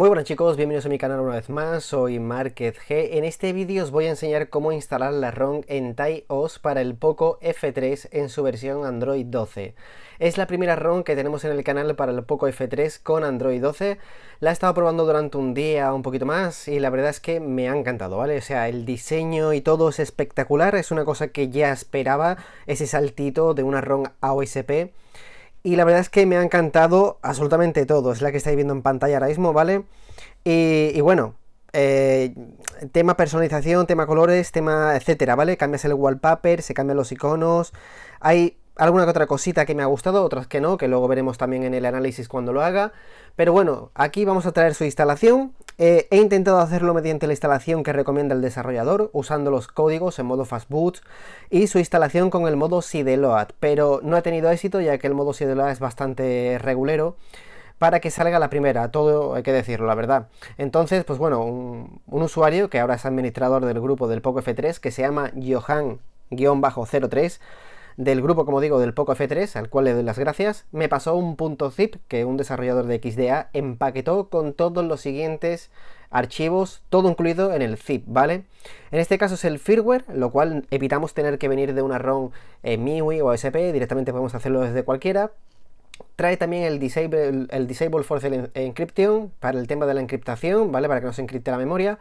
Muy buenas chicos, bienvenidos a mi canal una vez más, soy Márquez G. En este vídeo os voy a enseñar cómo instalar la ROM en OS para el Poco F3 en su versión Android 12. Es la primera ROM que tenemos en el canal para el Poco F3 con Android 12. La he estado probando durante un día, un poquito más, y la verdad es que me ha encantado, ¿vale? O sea, el diseño y todo es espectacular, es una cosa que ya esperaba, ese saltito de una ROM AOSP y la verdad es que me ha encantado absolutamente todo, es la que estáis viendo en pantalla ahora mismo, ¿vale? Y, bueno, eh, tema personalización, tema colores, tema etcétera, ¿vale? Cambias el wallpaper, se cambian los iconos, hay alguna que otra cosita que me ha gustado, otras que no, que luego veremos también en el análisis cuando lo haga. Pero bueno, aquí vamos a traer su instalación. Eh, he intentado hacerlo mediante la instalación que recomienda el desarrollador, usando los códigos en modo fastboot y su instalación con el modo sideload, pero no ha tenido éxito ya que el modo sideload es bastante regulero para que salga la primera, todo hay que decirlo, la verdad. Entonces, pues bueno, un, usuario que ahora es administrador del grupo del f 3 que se llama Johan-03, del grupo, como digo, del Poco F3, al cual le doy las gracias, me pasó un punto zip que un desarrollador de XDA empaquetó con todos los siguientes archivos, todo incluido en el zip, ¿vale? En este caso es el firmware, lo cual evitamos tener que venir de una ROM en eh, MIUI o SP, directamente podemos hacerlo desde cualquiera. Trae también el Disable, el disable Force Encryption para el tema de la encriptación, ¿vale? Para que no se encripte la memoria.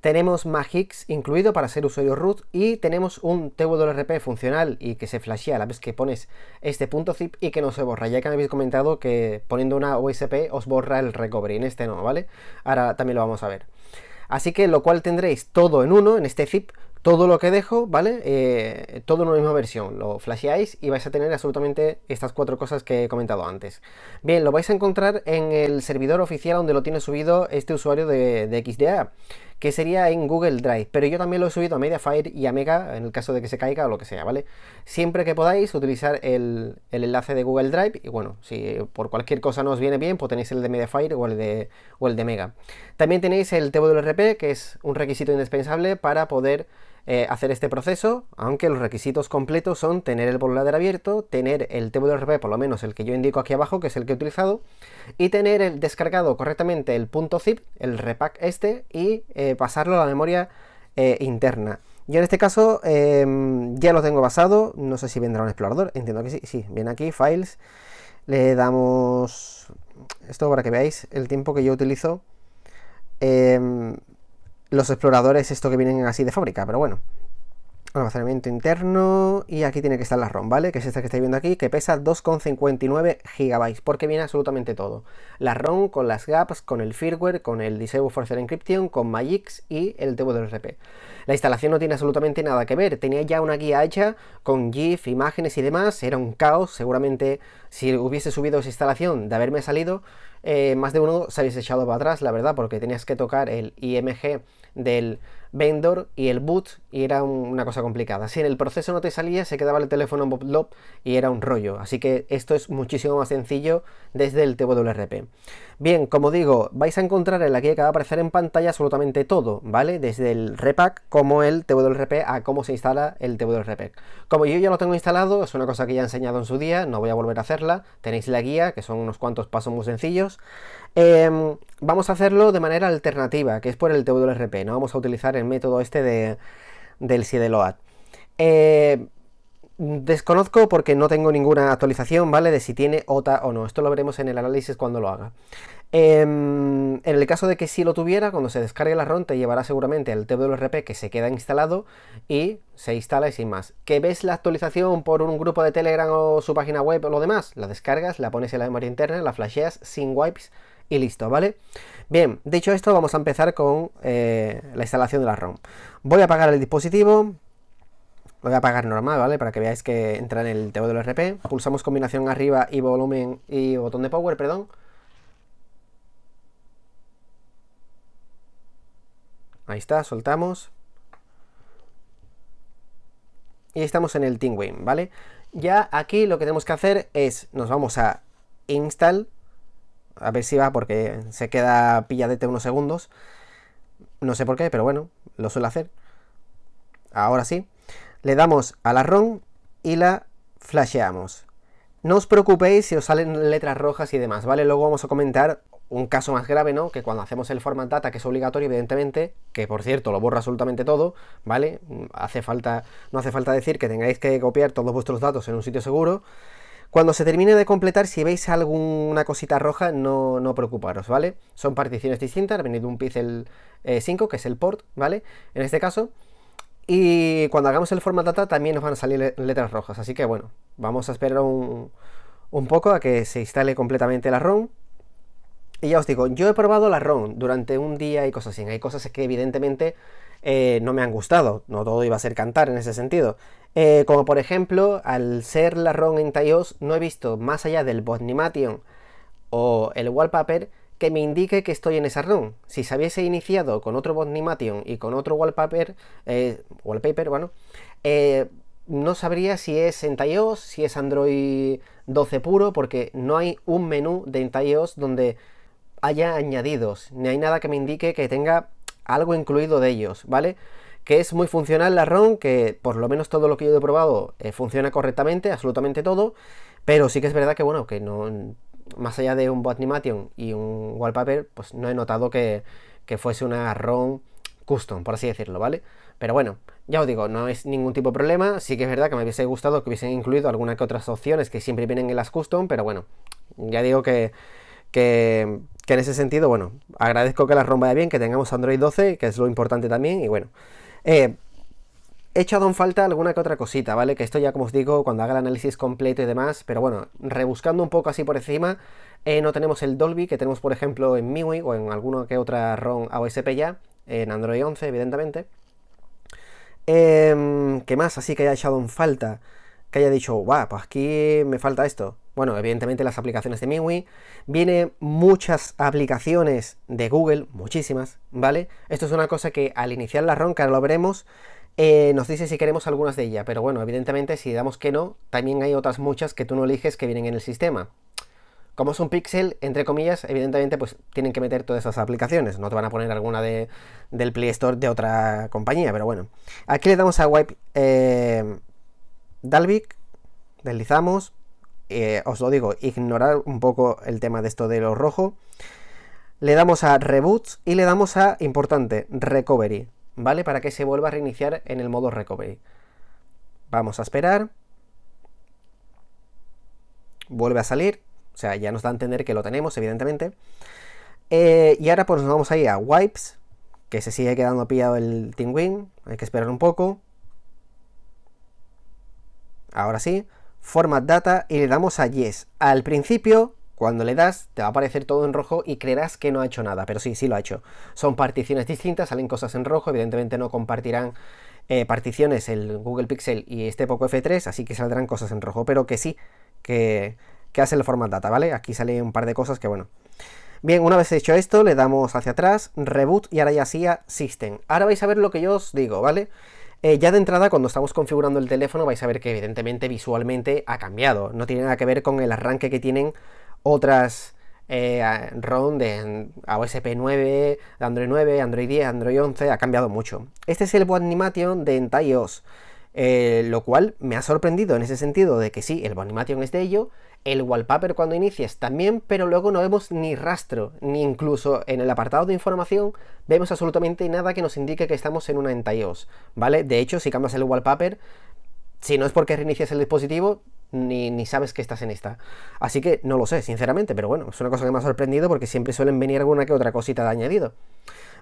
Tenemos Magix incluido para ser usuario root y tenemos un TWRP funcional y que se flashea a la vez que pones este punto zip y que no se borra. Ya que me habéis comentado que poniendo una USP os borra el recovery, en este no, ¿vale? Ahora también lo vamos a ver. Así que lo cual tendréis todo en uno, en este zip, todo lo que dejo, ¿vale? Eh, todo en una misma versión, lo flasheáis y vais a tener absolutamente estas cuatro cosas que he comentado antes. Bien, lo vais a encontrar en el servidor oficial donde lo tiene subido este usuario de XDA que sería en Google Drive, pero yo también lo he subido a Mediafire y a Mega en el caso de que se caiga o lo que sea, ¿vale? Siempre que podáis utilizar el, enlace de Google Drive y bueno, si por cualquier cosa no os viene bien, pues tenéis el de Mediafire o el de, o el de Mega. También tenéis el TWRP, que es un requisito indispensable para poder eh, hacer este proceso, aunque los requisitos completos son tener el volador abierto, tener el TWRP, por lo menos el que yo indico aquí abajo, que es el que he utilizado, y tener el descargado correctamente el punto .zip, el repack este, y eh, pasarlo a la memoria eh, interna. Yo en este caso em, ya lo tengo basado, no sé si vendrá un explorador, entiendo que sí, sí, viene aquí, files, le damos esto para que veáis el tiempo que yo utilizo em, los exploradores, esto que vienen así de fábrica, pero bueno. Almacenamiento interno y aquí tiene que estar la ROM, ¿vale? Que es esta que estáis viendo aquí, que pesa 2,59 GB, porque viene absolutamente todo. La ROM con las gaps, con el firmware, con el Disable Forcer Encryption, con Magix y el TWRP. La instalación no tiene absolutamente nada que ver, tenía ya una guía hecha con GIF, imágenes y demás, era un caos, seguramente si hubiese subido esa instalación de haberme salido, eh, más de uno se habéis echado para atrás, la verdad, porque tenías que tocar el IMG del vendor y el boot y era una cosa complicada. Si en el proceso no te salía, se quedaba el teléfono en Lob y era un rollo. Así que esto es muchísimo más sencillo desde el TWRP. Bien, como digo, vais a encontrar en la guía que va a aparecer en pantalla absolutamente todo, ¿vale? Desde el repack como el TWRP a cómo se instala el TWRP. Como yo ya lo tengo instalado, es una cosa que ya he enseñado en su día, no voy a volver a hacerla. Tenéis la guía, que son unos cuantos pasos muy sencillos. Em, vamos a hacerlo de manera alternativa, que es por el TWRP, no vamos a utilizar el método este de, del SIDELOAD. Eh, desconozco porque no tengo ninguna actualización, ¿vale? De si tiene OTA o no. Esto lo veremos en el análisis cuando lo haga. Em, en el caso de que sí lo tuviera, cuando se descargue la ROM te llevará seguramente al TWRP que se queda instalado y se instala y sin más. ¿Que ves la actualización por un grupo de Telegram o su página web o lo demás? La descargas, la pones en la memoria interna, la flasheas sin wipes y listo, ¿vale? Bien, dicho esto, vamos a empezar con eh, la instalación de la ROM. Voy a apagar el dispositivo, lo voy a apagar normal, ¿vale? Para que veáis que entra en el TWRP Pulsamos combinación arriba y volumen y botón de power, perdón. Ahí está, soltamos. Y estamos en el TeamWin, ¿vale? Ya aquí lo que tenemos que hacer es, nos vamos a install, va porque se queda pilladete unos segundos. No sé por qué, pero bueno, lo suele hacer. Ahora sí. Le damos a la ROM y la flasheamos. No os preocupéis si os salen letras rojas y demás, ¿vale? Luego vamos a comentar un caso más grave, ¿no? Que cuando hacemos el format data, que es obligatorio, evidentemente, que por cierto lo borra absolutamente todo, ¿vale? Hace falta, no hace falta decir que tengáis que copiar todos vuestros datos en un sitio seguro. Cuando se termine de completar, si veis alguna cosita roja, no, preocuparos, ¿vale? Son particiones distintas, ha venido un pixel 5, eh, que es el port, ¿vale? En este caso. Y cuando hagamos el format data también nos van a salir letras rojas, así que bueno, vamos a esperar un, poco a que se instale completamente la ROM. Y ya os digo, yo he probado la ROM durante un día y cosas así. Hay cosas que evidentemente eh, no me han gustado, no todo iba a ser cantar en ese sentido. Eh, como por ejemplo, al ser la ROM en no he visto más allá del Bosnimation o el wallpaper que me indique que estoy en esa ROM. Si se hubiese iniciado con otro Bosnimation y con otro wallpaper, eh, wallpaper, bueno, eh, no sabría si es en iOS, si es Android 12 puro, porque no hay un menú de iOS donde haya añadidos, ni hay nada que me indique que tenga algo incluido de ellos, ¿vale? que es muy funcional la ROM, que por lo menos todo lo que yo he probado eh, funciona correctamente, absolutamente todo, pero sí que es verdad que, bueno, que no, más allá de un Botnimation y un wallpaper, pues no he notado que, fuese una ROM custom, por así decirlo, ¿vale? Pero bueno, ya os digo, no es ningún tipo de problema, sí que es verdad que me hubiese gustado que hubiesen incluido algunas que otras opciones que siempre vienen en las custom, pero bueno, ya digo que, que, que en ese sentido, bueno, agradezco que la ROM vaya bien, que tengamos Android 12, que es lo importante también, y bueno, eh, he echado en falta alguna que otra cosita, ¿vale? Que esto ya, como os digo, cuando haga el análisis completo y demás, pero bueno, rebuscando un poco así por encima, eh, no tenemos el Dolby que tenemos, por ejemplo, en MIUI o en alguna que otra ROM AOSP ya, en Android 11, evidentemente. Em, ¿Qué más así que haya echado en falta? Que haya dicho, guau, pues aquí me falta esto bueno, evidentemente las aplicaciones de MIUI, viene muchas aplicaciones de Google, muchísimas, ¿vale? Esto es una cosa que al iniciar la ronca lo veremos, eh, nos dice si queremos algunas de ellas, pero bueno, evidentemente si damos que no, también hay otras muchas que tú no eliges que vienen en el sistema. Como es un pixel, entre comillas, evidentemente pues tienen que meter todas esas aplicaciones, no te van a poner alguna de, del Play Store de otra compañía, pero bueno. Aquí le damos a Wipe eh, Dalvik, deslizamos, eh, os lo digo, ignorar un poco el tema de esto de lo rojo. Le damos a Reboot y le damos a, importante, Recovery, ¿vale? Para que se vuelva a reiniciar en el modo Recovery. Vamos a esperar. Vuelve a salir. O sea, ya nos da a entender que lo tenemos, evidentemente. Eh, y ahora pues nos vamos ahí a Wipes, que se sigue quedando pillado el Team Hay que esperar un poco. Ahora sí. Format Data y le damos a Yes. Al principio, cuando le das, te va a aparecer todo en rojo y creerás que no ha hecho nada, pero sí, sí lo ha hecho. Son particiones distintas, salen cosas en rojo, evidentemente no compartirán eh, particiones el Google Pixel y este Poco F3, así que saldrán cosas en rojo, pero que sí, que, hace el Format Data, ¿vale? Aquí sale un par de cosas que bueno. Bien, una vez hecho esto, le damos hacia atrás, reboot y ahora ya a System. Ahora vais a ver lo que yo os digo, ¿vale? Eh, ya de entrada, cuando estamos configurando el teléfono, vais a ver que evidentemente visualmente ha cambiado. No tiene nada que ver con el arranque que tienen otras eh, ROM de AOSP 9, Android 9, Android 10, Android 11. Ha cambiado mucho. Este es el Animation de Entaios. Eh, lo cual me ha sorprendido en ese sentido de que sí, el Bonimation es de ello, el wallpaper cuando inicias también, pero luego no vemos ni rastro, ni incluso en el apartado de información vemos absolutamente nada que nos indique que estamos en una entalló ¿vale? De hecho, si cambias el wallpaper, si no es porque reinicias el dispositivo, ni, ni, sabes que estás en esta. Así que no lo sé, sinceramente, pero bueno, es una cosa que me ha sorprendido porque siempre suelen venir alguna que otra cosita de añadido.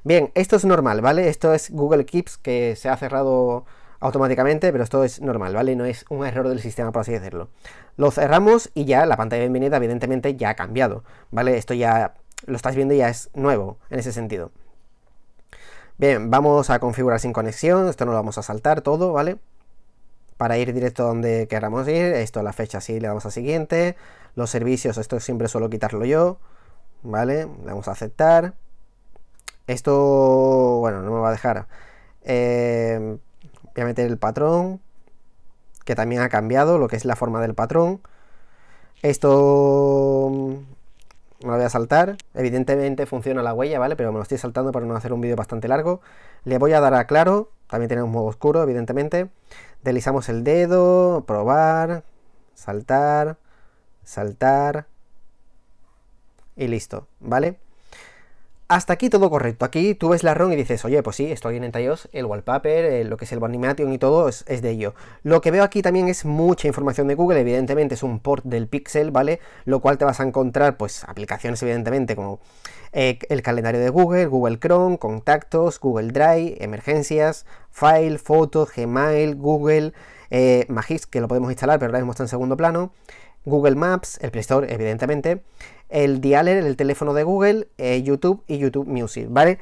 Bien, esto es normal, ¿vale? Esto es Google Keeps que se ha cerrado automáticamente, pero esto es normal, ¿vale? No es un error del sistema, por así decirlo. Lo cerramos y ya la pantalla de bienvenida evidentemente ya ha cambiado, ¿vale? Esto ya lo estás viendo ya es nuevo en ese sentido. Bien, vamos a configurar sin conexión, esto no lo vamos a saltar todo, ¿vale? Para ir directo a donde queramos ir, esto la fecha sí, le damos a siguiente, los servicios, esto siempre suelo quitarlo yo, ¿vale? Le damos a aceptar. Esto, bueno, no me va a dejar. Eh, Voy a meter el patrón, que también ha cambiado lo que es la forma del patrón. Esto mm, me lo voy a saltar. Evidentemente funciona la huella, ¿vale? Pero me lo estoy saltando para no hacer un vídeo bastante largo. Le voy a dar a claro. También tenemos modo oscuro, evidentemente. Deslizamos el dedo, probar, saltar, saltar. Y listo, ¿vale? Hasta aquí todo correcto. Aquí tú ves la ROM y dices, oye, pues sí, estoy en tallos, el wallpaper, lo que es el animation y todo es, de ello. Lo que veo aquí también es mucha información de Google, evidentemente es un port del Pixel, ¿vale? Lo cual te vas a encontrar, pues, aplicaciones evidentemente como eh, el calendario de Google, Google Chrome, contactos, Google Drive, emergencias, File, Fotos, Gmail, Google, eh, que lo podemos instalar, pero ahora mismo está en segundo plano, Google Maps, el Play Store, evidentemente, el Dialer, el teléfono de Google, eh, YouTube y YouTube Music, ¿vale?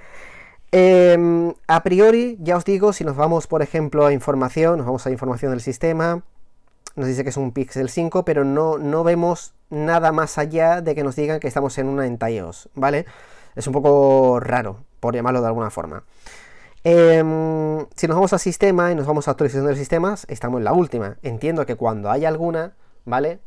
Em, a priori, ya os digo, si nos vamos, por ejemplo, a información, nos vamos a información del sistema, nos dice que es un Pixel 5, pero no, no vemos nada más allá de que nos digan que estamos en una en ¿vale? Es un poco raro, por llamarlo de alguna forma. Em, si nos vamos a sistema y nos vamos a actualización de sistemas, estamos en la última. Entiendo que cuando hay alguna, ¿vale?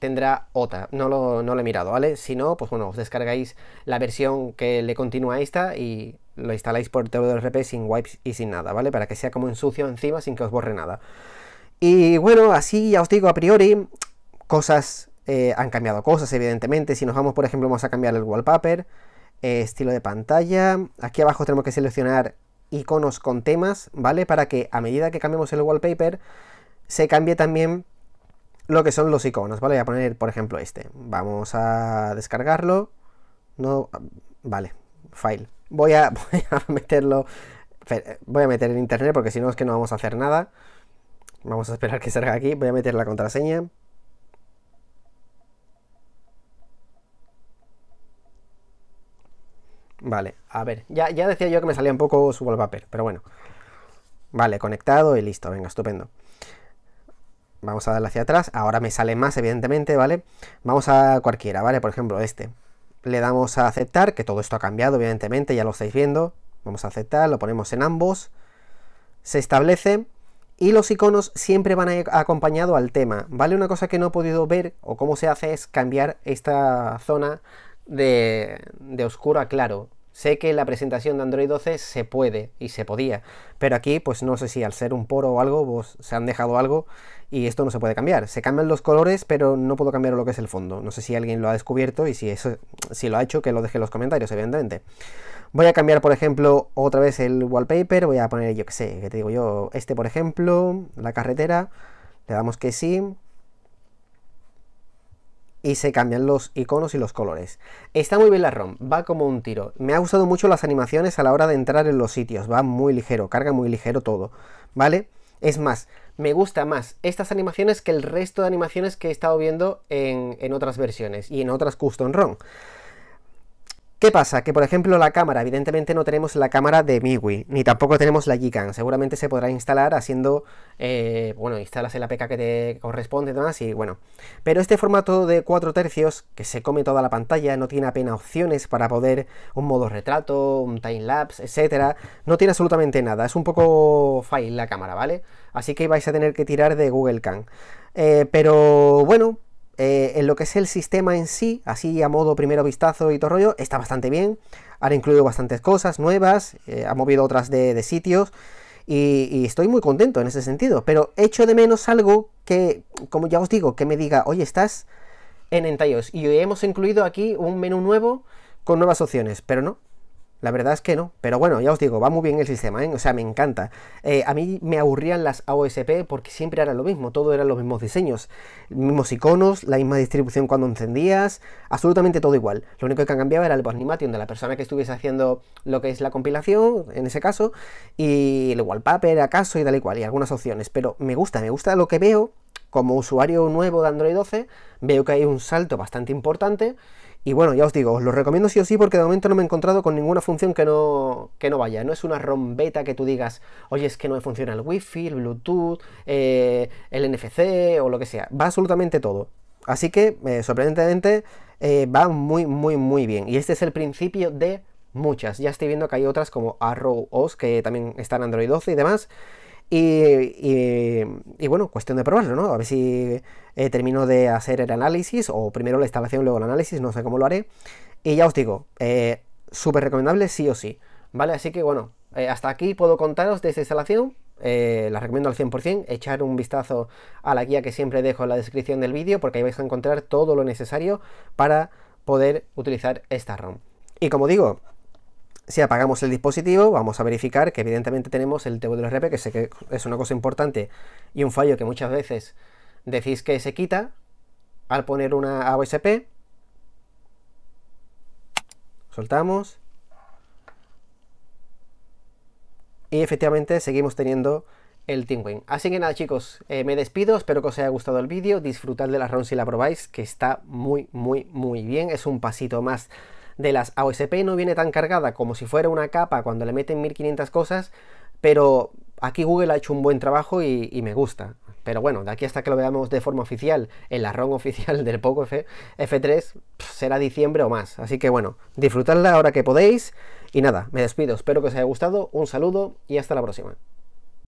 tendrá otra. No lo, no he mirado, ¿vale? Si no, pues bueno, os descargáis la versión que le continúa a esta y lo instaláis por TWRP sin wipes y sin nada, ¿vale? Para que sea como en sucio encima sin que os borre nada. Y bueno, así ya os digo a priori, cosas eh, han cambiado cosas, evidentemente. Si nos vamos, por ejemplo, vamos a cambiar el wallpaper, eh, estilo de pantalla. Aquí abajo tenemos que seleccionar iconos con temas, ¿vale? Para que a medida que cambiemos el wallpaper, se cambie también lo que son los iconos, ¿vale? Voy a poner, por ejemplo, este. Vamos a descargarlo. No, vale, file. Voy a, meterlo, voy a meter en internet porque si no es que no vamos a hacer nada. Vamos a esperar que salga aquí. Voy a meter la contraseña. Vale, a ver, ya, ya decía yo que me salía un poco su wallpaper, pero bueno. Vale, conectado y listo, venga, estupendo. Vamos a darle hacia atrás. Ahora me sale más, evidentemente, ¿vale? Vamos a cualquiera, ¿vale? Por ejemplo, este. Le damos a aceptar, que todo esto ha cambiado, evidentemente, ya lo estáis viendo. Vamos a aceptar, lo ponemos en ambos. Se establece. Y los iconos siempre van acompañado al tema, ¿vale? Una cosa que no he podido ver o cómo se hace es cambiar esta zona de, de oscuro a claro, Sé que la presentación de Android 12 se puede y se podía, pero aquí pues no sé si al ser un poro o algo se han dejado algo y esto no se puede cambiar. Se cambian los colores, pero no puedo cambiar lo que es el fondo. No sé si alguien lo ha descubierto y si, eso, si lo ha hecho que lo deje en los comentarios, evidentemente. Voy a cambiar, por ejemplo, otra vez el wallpaper. Voy a poner, yo qué sé, que te digo yo, este por ejemplo, la carretera. Le damos que sí y se cambian los iconos y los colores. Está muy bien la ROM, va como un tiro. Me ha gustado mucho las animaciones a la hora de entrar en los sitios, va muy ligero, carga muy ligero todo, ¿vale? Es más, me gusta más estas animaciones que el resto de animaciones que he estado viendo en, en otras versiones y en otras custom ROM. ¿Qué pasa? Que por ejemplo la cámara, evidentemente no tenemos la cámara de MIUI, ni tampoco tenemos la Gcam. Seguramente se podrá instalar haciendo, eh, bueno, instalas la APK que te corresponde y demás, y bueno. Pero este formato de 4 tercios, que se come toda la pantalla, no tiene apenas opciones para poder un modo retrato, un timelapse, etcétera, no tiene absolutamente nada. Es un poco fail la cámara, ¿vale? Así que vais a tener que tirar de Google Cam. Eh, pero bueno, eh, en lo que es el sistema en sí, así a modo primero vistazo y todo rollo, está bastante bien. Han incluido bastantes cosas nuevas, han eh, ha movido otras de, sitios. Y, estoy muy contento en ese sentido. Pero echo de menos algo que, como ya os digo, que me diga, oye, estás en Entaios. Y hemos incluido aquí un menú nuevo con nuevas opciones. Pero no, la verdad es que no, pero bueno, ya os digo, va muy bien el sistema, ¿eh? o sea, me encanta. Eh, a mí me aburrían las AOSP porque siempre era lo mismo, todo eran los mismos diseños, mismos iconos, la misma distribución cuando encendías, absolutamente todo igual. Lo único que cambiaba era el Animation de la persona que estuviese haciendo lo que es la compilación, en ese caso, y el wallpaper, acaso, y tal y cual, y algunas opciones, pero me gusta, me gusta lo que veo como usuario nuevo de Android 12, veo que hay un salto bastante importante y bueno, ya os digo, os lo recomiendo sí o sí porque de momento no me he encontrado con ninguna función que no, no vaya. No es una rombeta que tú digas, oye, es que no me funciona el Wi-Fi, el Bluetooth, eh, el NFC o lo que sea. Va absolutamente todo. Así que, eh, sorprendentemente, eh, va muy, muy, muy bien. Y este es el principio de muchas. Ya estoy viendo que hay otras como Arrow OS que también están Android 12 y demás. Y, bueno, cuestión de probarlo, ¿no? A ver si eh, termino de hacer el análisis, o primero la instalación, luego el análisis, no sé cómo lo haré. Y ya os digo, eh, súper recomendable sí o sí, ¿vale? Así que bueno, eh, hasta aquí puedo contaros de esta instalación. la recomiendo al 100%, echar un vistazo a la guía que siempre dejo en la descripción del vídeo porque ahí vais a encontrar todo lo necesario para poder utilizar esta ROM. Y como digo, si apagamos el dispositivo, vamos a verificar que evidentemente tenemos el TWRP, que sé que es una cosa importante y un fallo que muchas veces decís que se quita al poner una AOSP. Soltamos. Y efectivamente seguimos teniendo el Tingwing. Así que nada chicos, eh, me despido, espero que os haya gustado el vídeo, disfrutad de la ROM si la probáis, que está muy, muy, muy bien, es un pasito más de las AOSP no viene tan cargada como si fuera una capa cuando le meten 1500 cosas, pero aquí Google ha hecho un buen trabajo y, me gusta. Pero bueno, de aquí hasta que lo veamos de forma oficial, en la ROM oficial del Poco F, 3 será diciembre o más. Así que bueno, disfrutadla ahora que podéis. Y nada, me despido. Espero que os haya gustado. Un saludo y hasta la próxima.